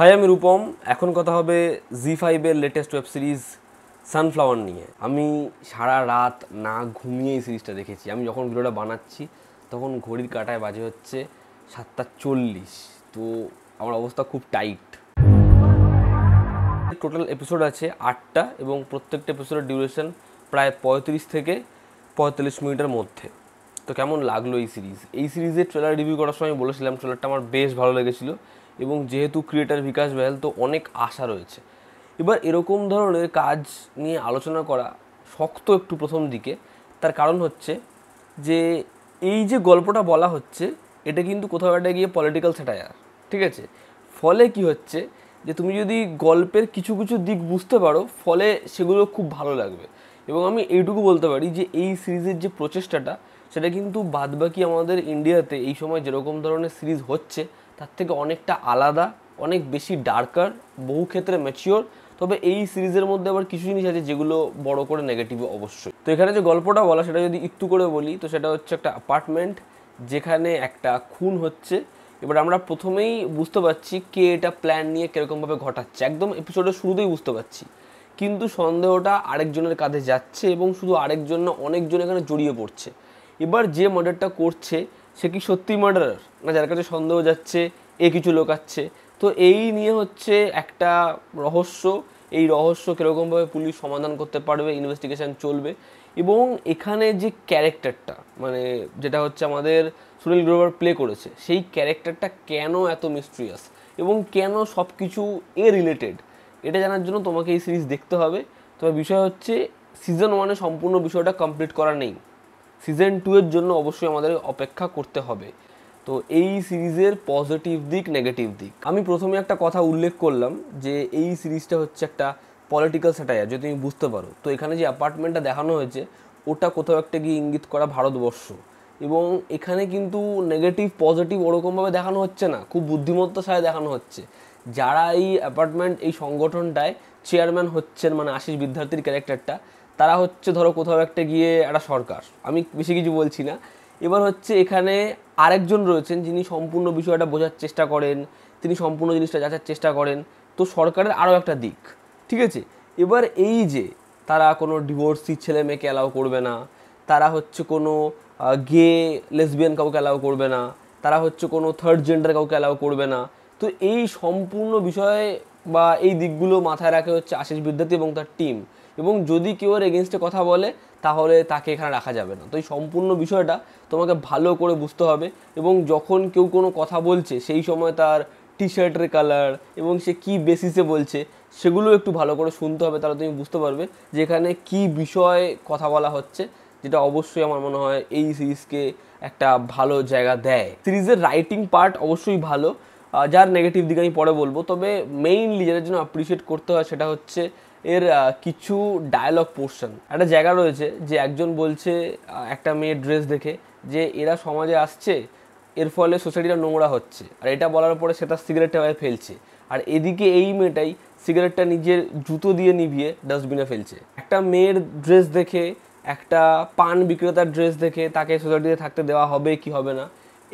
high আমি রূপম এখন কথা হবে জি ফাইভের লেটেস্ট ওয়েব সিরিজ সানফ্লাওয়ার নিয়ে আমি সারা রাত না ঘুমিয়ে এই সিরিজটা দেখেছি আমি যখন ভিডিওটা বানাচ্ছি তখন ঘড়ির কাটায় বাজে হচ্ছে সাতটা চল্লিশ তো আমার অবস্থা খুব টাইট টোটাল এপিসোড আছে আটটা এবং প্রত্যেকটা এপিসোডের ডিউরেশন প্রায় পঁয়ত্রিশ থেকে পঁয়তাল্লিশ মিনিটের মধ্যে তো কেমন লাগলো এই সিরিজ এই সিরিজের ট্রেলার রিভিউ করার সময় বলেছিলাম ট্রেলারটা আমার বেশ ভালো লেগেছিলো এবং যেহেতু ক্রিয়েটার বিকাশ ব্যাল তো অনেক আশা রয়েছে এবার এরকম ধরনের কাজ নিয়ে আলোচনা করা শক্ত একটু প্রথম দিকে তার কারণ হচ্ছে যে এই যে গল্পটা বলা হচ্ছে এটা কিন্তু কোথাও একটা গিয়ে পলিটিক্যাল স্যাটায়ার ঠিক আছে ফলে কি হচ্ছে যে তুমি যদি গল্পের কিছু কিছু দিক বুঝতে পারো ফলে সেগুলো খুব ভালো লাগবে এবং আমি এইটুকু বলতে পারি যে এই সিরিজের যে প্রচেষ্টাটা সেটা কিন্তু বাদবাকি আমাদের ইন্ডিয়াতে এই সময় যেরকম ধরনের সিরিজ হচ্ছে তার থেকে অনেকটা আলাদা অনেক বেশি ডার্কার বহু ক্ষেত্রে ম্যাচিওর তবে এই সিরিজের মধ্যে আবার কিছু জিনিস আছে যেগুলো বড় করে নেগেটিভ অবশ্যই তো এখানে যে গল্পটা বলা সেটা যদি একটু করে বলি তো সেটা হচ্ছে একটা অ্যাপার্টমেন্ট যেখানে একটা খুন হচ্ছে এবার আমরা প্রথমেই বুঝতে পারছি কে এটা প্ল্যান নিয়ে কীরকমভাবে ঘটাচ্ছে একদম এপিসোডের শুরুতেই বুঝতে পারছি কিন্তু সন্দেহটা আরেকজনের কাঁধে যাচ্ছে এবং শুধু আরেকজন না অনেকজন এখানে জড়িয়ে পড়ছে এবার যে মার্ডারটা করছে সে কি সত্যি মার্ডারার না যার কাছে সন্দেহ যাচ্ছে এ কিছু লোক আছে তো এই নিয়ে হচ্ছে একটা রহস্য এই রহস্য কীরকমভাবে পুলিশ সমাধান করতে পারবে ইনভেস্টিগেশন চলবে এবং এখানে যে ক্যারেক্টারটা মানে যেটা হচ্ছে আমাদের সুনীল গ্রোভার প্লে করেছে সেই ক্যারেক্টারটা কেন এত মিস্ট্রিয়াস এবং কেন সব কিছু এ রিলেটেড এটা জানার জন্য তোমাকে এই সিরিজ দেখতে হবে তবে বিষয় হচ্ছে সিজন ওয়ানে সম্পূর্ণ বিষয়টা কমপ্লিট করা নেই সিজন টু এর জন্য অবশ্যই আমাদের অপেক্ষা করতে হবে তো এই সিরিজের পজিটিভ দিক নেগেটিভ দিক আমি প্রথমে একটা কথা উল্লেখ করলাম যে এই সিরিজটা হচ্ছে একটা পলিটিক্যাল স্যাটায়ার যদি তুমি বুঝতে পারো তো এখানে যে অ্যাপার্টমেন্টটা দেখানো হয়েছে ওটা কোথাও একটা গিয়ে ইঙ্গিত করা ভারতবর্ষ এবং এখানে কিন্তু নেগেটিভ পজিটিভ ওরকমভাবে দেখানো হচ্ছে না খুব বুদ্ধিমত্তা সাথে দেখানো হচ্ছে যারা এই অ্যাপার্টমেন্ট এই সংগঠনটায় চেয়ারম্যান হচ্ছেন মানে আশিস বিদ্যার্থীর ক্যারেক্টারটা তারা হচ্ছে ধরো কোথাও একটা গিয়ে একটা সরকার আমি বেশি কিছু বলছি না এবার হচ্ছে এখানে আরেকজন রয়েছেন যিনি সম্পূর্ণ বিষয়টা বোঝার চেষ্টা করেন তিনি সম্পূর্ণ জিনিসটা যাচার চেষ্টা করেন তো সরকারের আরও একটা দিক ঠিক আছে এবার এই যে তারা কোনো ডিভোর্সি ছেলে মেয়েকে অ্যালাউ করবে না তারা হচ্ছে কোনো গে লেসবিয়ান কাউকে অ্যালাউ করবে না তারা হচ্ছে কোনো থার্ড জেন্ডার কাউকে অ্যালাউ করবে না তো এই সম্পূর্ণ বিষয়ে বা এই দিকগুলো মাথায় রাখে হচ্ছে আশিস বিদ্যার্থী এবং তার টিম এবং যদি কেউ এর এগেনস্টে কথা বলে তাহলে তাকে এখানে রাখা যাবে না তো এই সম্পূর্ণ বিষয়টা তোমাকে ভালো করে বুঝতে হবে এবং যখন কেউ কোনো কথা বলছে সেই সময় তার টি শার্টের কালার এবং সে কি বেসিসে বলছে সেগুলো একটু ভালো করে শুনতে হবে তাহলে তুমি বুঝতে পারবে যে এখানে কি বিষয়ে কথা বলা হচ্ছে যেটা অবশ্যই আমার মনে হয় এই সিরিজকে একটা ভালো জায়গা দেয় সিরিজের রাইটিং পার্ট অবশ্যই ভালো যার নেগেটিভ দিকে আমি পরে বলবো তবে মেইনলি যেটার জন্য অ্যাপ্রিসিয়েট করতে হয় সেটা হচ্ছে এর কিছু ডায়ালগ পোর্শন একটা জায়গা রয়েছে যে একজন বলছে একটা মেয়ের ড্রেস দেখে যে এরা সমাজে আসছে এর ফলে সোসাইটিটা নোংরা হচ্ছে আর এটা বলার পরে সেটা সিগারেটটা হয়ে ফেলছে আর এদিকে এই মেয়েটাই সিগারেটটা নিজের জুতো দিয়ে নিভিয়ে ডাস্টবিনে ফেলছে একটা মেয়ের ড্রেস দেখে একটা পান বিক্রেতার ড্রেস দেখে তাকে সোসাইটিতে থাকতে দেওয়া হবে কি হবে না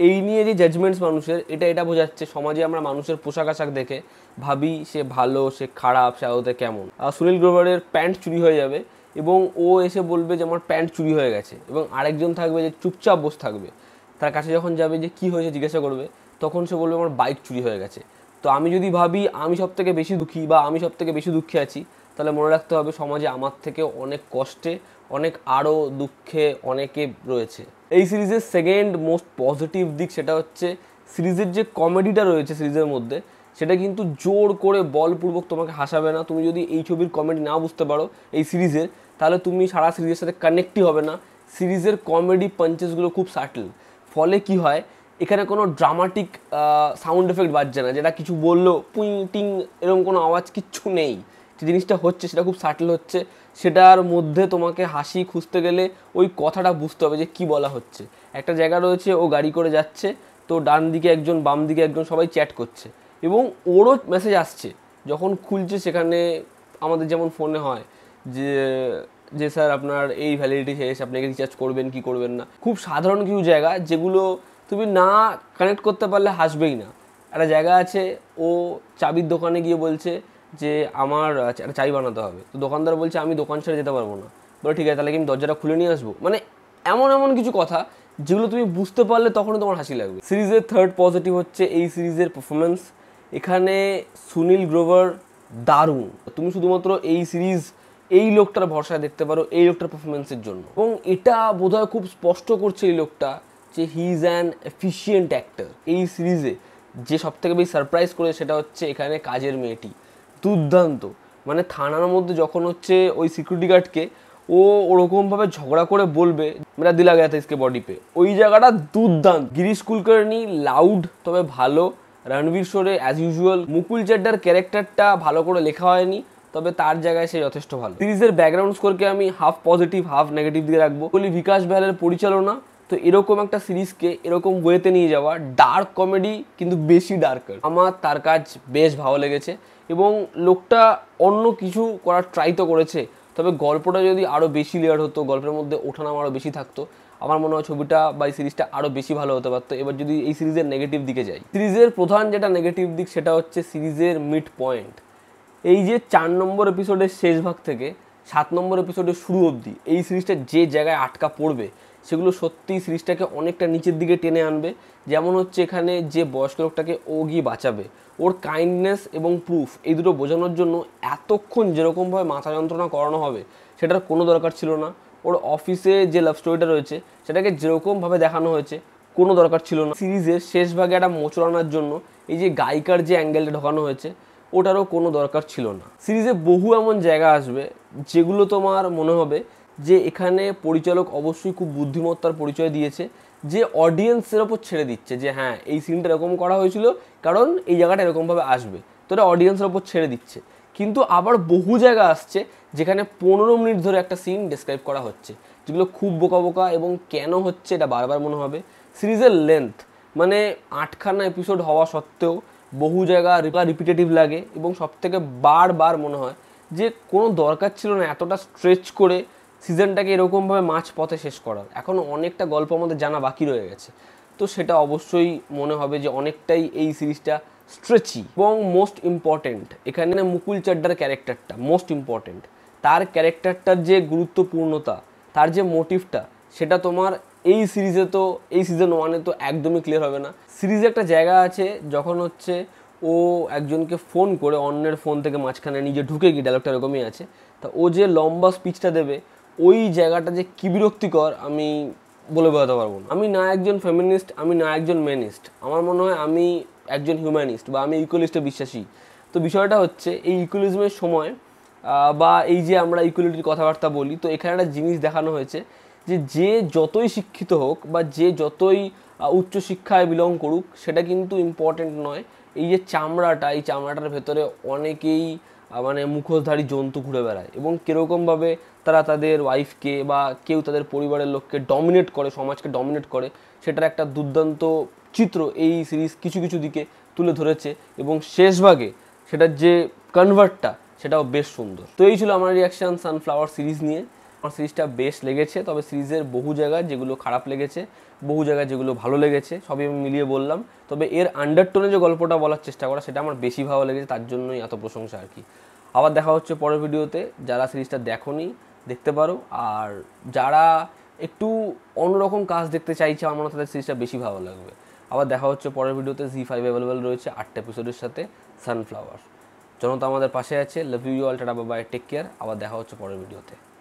এই নিয়ে যে জাজমেন্টস মানুষের এটা এটা বোঝাচ্ছে সমাজে আমরা মানুষের পোশাক আশাক দেখে ভাবি সে ভালো সে খারাপ সে আদতে কেমন সুনীল গ্রোভারের প্যান্ট চুরি হয়ে যাবে এবং ও এসে বলবে যে আমার প্যান্ট চুরি হয়ে গেছে এবং আরেকজন থাকবে যে চুপচাপ বসে থাকবে তার কাছে যখন যাবে যে কি হয়েছে জিজ্ঞাসা করবে তখন সে বলবে আমার বাইক চুরি হয়ে গেছে তো আমি যদি ভাবি আমি সব থেকে বেশি দুঃখী বা আমি সব থেকে বেশি দুঃখী আছি তাহলে মনে রাখতে হবে সমাজে আমার থেকে অনেক কষ্টে অনেক আরও দুঃখে অনেকে রয়েছে এই সিরিজের সেকেন্ড মোস্ট পজিটিভ দিক সেটা হচ্ছে সিরিজের যে কমেডিটা রয়েছে সিরিজের মধ্যে সেটা কিন্তু জোর করে বলপূর্বক তোমাকে হাসাবে না তুমি যদি এই ছবির কমেডি না বুঝতে পারো এই সিরিজের তাহলে তুমি সারা সিরিজের সাথে কানেক্টই হবে না সিরিজের কমেডি পাঞ্চেসগুলো খুব সাটল ফলে কি হয় এখানে কোনো ড্রামাটিক সাউন্ড এফেক্ট বাজছে না যেটা কিছু বললো পুইন্টিং টিং এরকম কোনো আওয়াজ কিচ্ছু নেই যে জিনিসটা হচ্ছে সেটা খুব সাটল হচ্ছে সেটার মধ্যে তোমাকে হাসি খুঁজতে গেলে ওই কথাটা বুঝতে হবে যে কি বলা হচ্ছে একটা জায়গা রয়েছে ও গাড়ি করে যাচ্ছে তো ডান দিকে একজন বাম দিকে একজন সবাই চ্যাট করছে এবং ওরও মেসেজ আসছে যখন খুলছে সেখানে আমাদের যেমন ফোনে হয় যে যে স্যার আপনার এই ভ্যালিডিটি শেষ আপনাকে রিচার্জ করবেন কি করবেন না খুব সাধারণ কিছু জায়গা যেগুলো তুমি না কানেক্ট করতে পারলে হাসবেই না একটা জায়গা আছে ও চাবির দোকানে গিয়ে বলছে যে আমার চাই বানাতে হবে তো দোকানদার বলছে আমি দোকান ছেড়ে যেতে পারবো না বলে ঠিক আছে তাহলে কি আমি দরজাটা খুলে নিয়ে আসবো মানে এমন এমন কিছু কথা যেগুলো তুমি বুঝতে পারলে তখনই তোমার হাসি লাগবে সিরিজের থার্ড পজিটিভ হচ্ছে এই সিরিজের পারফরমেন্স এখানে সুনীল গ্রোভার দারুণ তুমি শুধুমাত্র এই সিরিজ এই লোকটার ভরসায় দেখতে পারো এই লোকটার পারফরমেন্সের জন্য এবং এটা বোধহয় খুব স্পষ্ট করছে এই লোকটা যে he is an efficient actor এই সিরিজে যে সবথেকে বেশি সারপ্রাইজ করে সেটা হচ্ছে এখানে কাজের মেয়েটি দুর্দান্ত মানে থানার মধ্যে যখন হচ্ছে ওই সিকিউরিটি গার্ডকে ও ওরকমভাবে ঝগড়া করে বলবে মেরা দিলা গেছে ইসকে বডি পে ওই জায়গাটা দুর্দান্ত গিরিশ কুলকার্নি লাউড তবে ভালো রণবীর শোরে অ্যাজ ইউজুয়াল মুকুল চাড্ডার ক্যারেক্টারটা ভালো করে লেখা হয়নি তবে তার জায়গায় সে যথেষ্ট ভালো সিরিজের ব্যাকগ্রাউন্ড স্কোরকে আমি হাফ পজিটিভ হাফ নেগেটিভ দিয়ে রাখবো বলি বিকাশ ভ্যালের পরিচালনা তো এরকম একটা সিরিজকে এরকম ওয়েতে নিয়ে যাওয়া ডার্ক কমেডি কিন্তু বেশি ডার্ক আমার তার কাজ বেশ ভালো লেগেছে এবং লোকটা অন্য কিছু করার ট্রাই তো করেছে তবে গল্পটা যদি আরও বেশি লেয়ার হতো গল্পের মধ্যে ওঠানাম আরও বেশি থাকতো আমার মনে হয় ছবিটা বা এই সিরিজটা আরও বেশি ভালো হতে পারতো এবার যদি এই সিরিজের নেগেটিভ দিকে যাই সিরিজের প্রধান যেটা নেগেটিভ দিক সেটা হচ্ছে সিরিজের মিড পয়েন্ট এই যে চার নম্বর এপিসোডের শেষ ভাগ থেকে সাত নম্বর এপিসোডের শুরু অবধি এই সিরিজটা যে জায়গায় আটকা পড়বে সেগুলো সত্যিই সিরিজটাকে অনেকটা নিচের দিকে টেনে আনবে যেমন হচ্ছে এখানে যে বয়স্ক লোকটাকে ও গিয়ে বাঁচাবে ওর কাইন্ডনেস এবং প্রুফ এই দুটো বোঝানোর জন্য এতক্ষণ যেরকমভাবে মাথা যন্ত্রণা করানো হবে সেটার কোনো দরকার ছিল না ওর অফিসে যে লাভ স্টোরিটা রয়েছে সেটাকে যেরকমভাবে দেখানো হয়েছে কোনো দরকার ছিল না সিরিজের শেষ ভাগে একটা মোচড়ানোর জন্য এই যে গায়িকার যে অ্যাঙ্গেলটা ঢোকানো হয়েছে ওটারও কোনো দরকার ছিল না সিরিজে বহু এমন জায়গা আসবে যেগুলো তোমার মনে হবে যে এখানে পরিচালক অবশ্যই খুব বুদ্ধিমত্তার পরিচয় দিয়েছে যে অডিয়েন্সের ওপর ছেড়ে দিচ্ছে যে হ্যাঁ এই সিনটা এরকম করা হয়েছিল কারণ এই জায়গাটা এরকমভাবে আসবে তো এটা অডিয়েন্সের ওপর ছেড়ে দিচ্ছে কিন্তু আবার বহু জায়গা আসছে যেখানে পনেরো মিনিট ধরে একটা সিন ডেসক্রাইব করা হচ্ছে যেগুলো খুব বোকা বোকা এবং কেন হচ্ছে এটা বারবার মনে হবে সিরিজের লেন্থ মানে আটখানা এপিসোড হওয়া সত্ত্বেও বহু জায়গা রিপিটেটিভ লাগে এবং সব থেকে বারবার মনে হয় যে কোনো দরকার ছিল না এতটা স্ট্রেচ করে সিজনটাকে এরকমভাবে মাছ পথে শেষ করার এখন অনেকটা গল্প আমাদের জানা বাকি রয়ে গেছে তো সেটা অবশ্যই মনে হবে যে অনেকটাই এই সিরিজটা স্ট্রেচি এবং মোস্ট ইম্পর্টেন্ট এখানে মুকুল চাড্ডার ক্যারেক্টারটা মোস্ট ইম্পর্টেন্ট তার ক্যারেক্টারটার যে গুরুত্বপূর্ণতা তার যে মোটিভটা সেটা তোমার এই সিরিজে তো এই সিজন ওয়ানে তো একদমই ক্লিয়ার হবে না সিরিজে একটা জায়গা আছে যখন হচ্ছে ও একজনকে ফোন করে অন্যের ফোন থেকে মাঝখানে নিজে ঢুকে গিয়ে ডায়লগটা এরকমই আছে তা ও যে লম্বা স্পিচটা দেবে ওই জায়গাটা যে কী বিরক্তিকর আমি বলে বোঝাতে পারবো না আমি না একজন ফেমিনিস্ট আমি না একজন ম্যানিস্ট আমার মনে হয় আমি একজন হিউম্যানিস্ট বা আমি ইকুয়ালিস্টে বিশ্বাসী তো বিষয়টা হচ্ছে এই ইকুয়ালিজমের সময় বা এই যে আমরা ইকুয়ালিটির কথাবার্তা বলি তো এখানে একটা জিনিস দেখানো হয়েছে যে যে যতই শিক্ষিত হোক বা যে যতই উচ্চশিক্ষায় বিলং করুক সেটা কিন্তু ইম্পর্টেন্ট নয় এই যে চামড়াটা এই চামড়াটার ভেতরে অনেকেই মানে মুখোশধারী জন্তু ঘুরে বেড়ায় এবং কীরকমভাবে তারা তাদের ওয়াইফকে বা কেউ তাদের পরিবারের লোককে ডমিনেট করে সমাজকে ডমিনেট করে সেটার একটা দুর্দান্ত চিত্র এই সিরিজ কিছু কিছু দিকে তুলে ধরেছে এবং শেষভাগে সেটার যে কনভার্টটা সেটাও বেশ সুন্দর তো এই ছিল আমার রিয়াকশান সানফ্লাওয়ার সিরিজ নিয়ে আমার সিরিজটা বেশ লেগেছে তবে সিরিজের বহু জায়গা যেগুলো খারাপ লেগেছে বহু জায়গায় যেগুলো ভালো লেগেছে সবই আমি মিলিয়ে বললাম তবে এর আন্ডারটোনে যে গল্পটা বলার চেষ্টা করা সেটা আমার বেশি ভালো লেগেছে তার জন্যই এত প্রশংসা আর কি আবার দেখা হচ্ছে পরের ভিডিওতে যারা সিরিজটা দেখো দেখতে পারো আর যারা একটু অন্যরকম কাজ দেখতে চাইছে আমার মনে হয় তাদের সিরিজটা বেশি ভালো লাগবে আবার দেখা হচ্ছে পরের ভিডিওতে জি ফাইভ অ্যাভেলেবেল রয়েছে আটটা এপিসোডের সাথে সানফ্লাওয়ার জনতা আমাদের পাশে আছে love you all tata bye take care আবার দেখা হচ্ছে পরের ভিডিওতে